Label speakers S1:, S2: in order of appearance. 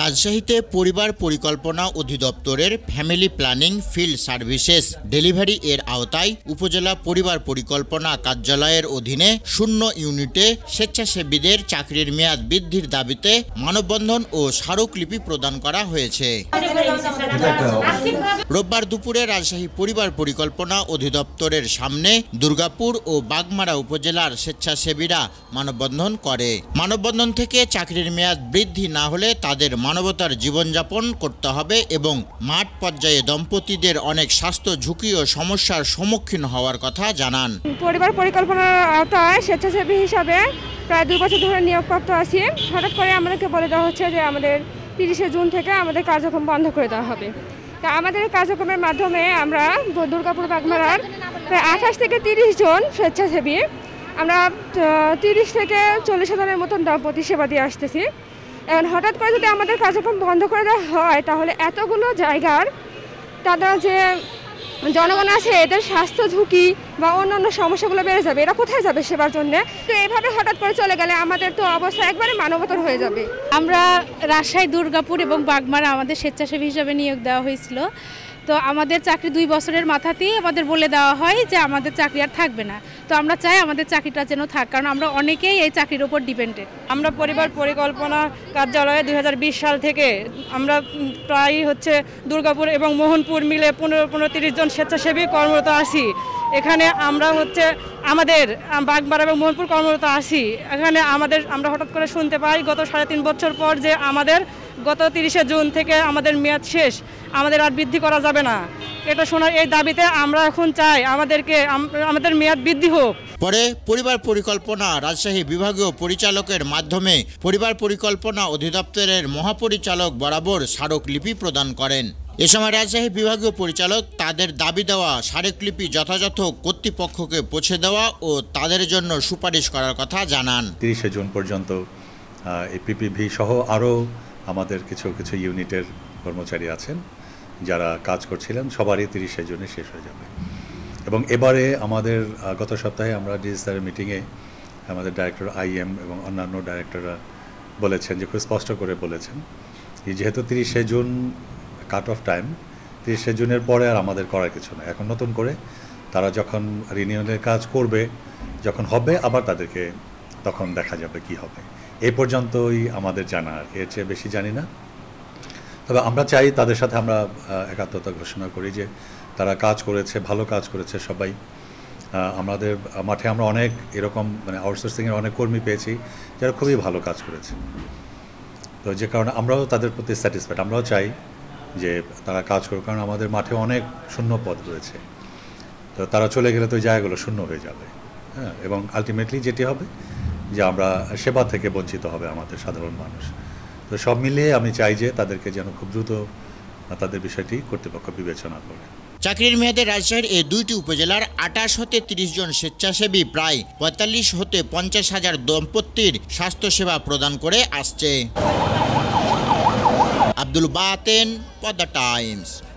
S1: রাজশাহীতে পরিবার পরিকল্পনা অধিদপ্তরের family planning field services delivery এর আওতায় উপজেলা পরিবার পরিকল্পনা কার্যালয়ের অধীনে শূন্য ইউনিটে স্বেচ্ছাসেবীদের চাকরির মেয়াদ বৃদ্ধির দাবিতে মানববন্ধন ও স্মারকলিপি প্রদান করা হয়েছে রোববার দুপুরে রাজশাহী পরিবার পরিকল্পনা অধিদপ্তরের সামনে দুর্গাপুর ও বাগমারা উপজেলার স্বেচ্ছাসেবীরা মানববন্ধন করে মানববন্ধন থেকে চাকরির মেয়াদ বৃদ্ধি না হলে তাদের মানবতার জীবনযাপন করতে হবে এবং মাঠ পর্যায়ে দম্পতিদের অনেক স্বাস্থ্য ঝুঁকি ও সমস্যার সম্মুখীন হওয়ার কথা জানান
S2: পরিবার পরিকল্পনার আওতায় স্বেচ্ছাসেবী হিসাবে প্রায় দুই বছর ধরে নিয়োগপ্রাপ্ত আছি হঠাৎ করে আমাদেরকে বলে দেওয়া হচ্ছে যে আমাদের তিরিশে জুন থেকে আমাদের কার্যক্রম বন্ধ করে দেওয়া হবে তা আমাদের কার্যক্রমের মাধ্যমে আমরা দুর্গাপুর বাগমারার প্রায় আঠাশ থেকে তিরিশ জন স্বেচ্ছাসেবী আমরা তিরিশ থেকে চল্লিশ হাজারের মতন দম্পতি সেবা দিয়ে আসতেছি এখন হঠাৎ করে যদি আমাদের কার্যক্রম বন্ধ করে দেওয়া হয় তাহলে এতগুলো জায়গার তারা যে জনগণ আছে এদের স্বাস্থ্য ঝুঁকি বা অন্যান্য সমস্যাগুলো বেড়ে যাবে এরা কোথায় যাবে সেবার জন্য তো এভাবে হঠাৎ করে চলে গেলে আমাদের তো অবস্থা একবারে মানবতর হয়ে যাবে আমরা রাজশাহী দুর্গাপুর এবং বাগমারা আমাদের স্বেচ্ছাসেবী হিসাবে নিয়োগ দেওয়া হয়েছিল তো আমাদের চাকরি দুই বছরের মাথাতেই আমাদের বলে দেওয়া হয় যে আমাদের চাকরি আর থাকবে না তো আমরা চাই আমাদের চাকরিটা যেন থাক কারণ আমরা অনেকেই এই চাকরির ওপর ডিপেন্ডেন্ট আমরা পরিবার পরিকল্পনা কার্যালয়ে দুই সাল থেকে আমরা প্রায় হচ্ছে দুর্গাপুর এবং মোহনপুর মিলে পনেরো পনেরো তিরিশ জন স্বেচ্ছাসেবী কর্মরত আছি এখানে আমরা হচ্ছে আমাদের বাগবার এবং মোহনপুর কর্মরত আছি এখানে আমাদের আমরা হঠাৎ করে শুনতে পাই গত সাড়ে তিন বছর পর যে আমাদের গত তিরিশে জুন থেকে আমাদের মেয়াদ শেষ আমাদের আর বৃদ্ধি করা যাবে না এটা শোনার এই দাবিতে আমরা এখন চাই আমাদেরকে
S1: আমাদের মেয়াদ বৃদ্ধি হোক পরে পরিবার পরিকল্পনা রাজশাহী বিভাগীয় পরিচালকের মাধ্যমে পরিবার পরিকল্পনা অধিদপ্তরের মহাপরিচালক বরাবর স্মারকলিপি প্রদান করেন এ সময় রাজশাহী বিভাগীয় পরিচালক তাদের দাবি দেওয়া স্মারকলিপি যথাযথ কর্তৃপক্ষকে পৌঁছে দেওয়া ও তাদের জন্য সুপারিশ করার কথা জানান
S3: তিরিশে জুন পর্যন্ত এপিপিভি সহ আরও আমাদের কিছু কিছু ইউনিটের কর্মচারী আছেন যারা কাজ করছিলেন সবারই তিরিশে জুনে শেষ হয়ে যাবে এবং এবারে আমাদের গত সপ্তাহে আমরা ডিজিটাল মিটিংয়ে আমাদের ডাইরেক্টর আইএম এবং অন্যান্য ডাইরেক্টররা বলেছেন যে খুব স্পষ্ট করে বলেছেন যেহেতু তিরিশে জুন কাট অফ টাইম তিরিশে জুনের পরে আর আমাদের করার কিছু না এখন নতুন করে তারা যখন রিনিউনের কাজ করবে যখন হবে আবার তাদেরকে তখন দেখা যাবে কি হবে এ পর্যন্তই আমাদের জানা এর চেয়ে বেশি জানি না তবে আমরা চাই তাদের সাথে আমরা একাত্মতা ঘোষণা করি যে তারা কাজ করেছে ভালো কাজ করেছে সবাই আমাদের মাঠে আমরা অনেক এরকম মানে আউটসোর্সিংয়ের অনেক কর্মী পেয়েছি যারা খুবই ভালো কাজ করেছে তো যে কারণে আমরাও তাদের প্রতি স্যাটিসফাইড আমরাও চাই যে তারা কাজ করুক কারণ আমাদের মাঠে অনেক শূন্য পদ রয়েছে তো তারা চলে গেলে তো জায়গাগুলো শূন্য হয়ে যাবে হ্যাঁ এবং আলটিমেটলি যেটি হবে যে আমরা সেবা থেকে বঞ্চিত হবে আমাদের সাধারণ মানুষ তো সব মিলিয়ে আমি চাই যে তাদেরকে যেন খুব দ্রুত তাদের বিষয়টি কর্তৃপক্ষ বিবেচনা করে
S1: চাকরির মেয়াদে রাজশাহীর এই দুইটি উপজেলার আটাশ হতে ৩০ জন স্বেচ্ছাসেবী প্রায় পঁয়তাল্লিশ হতে পঞ্চাশ হাজার দম্পতির স্বাস্থ্যসেবা প্রদান করে আসছে আব্দুল বাতেন পদ্মা টাইমস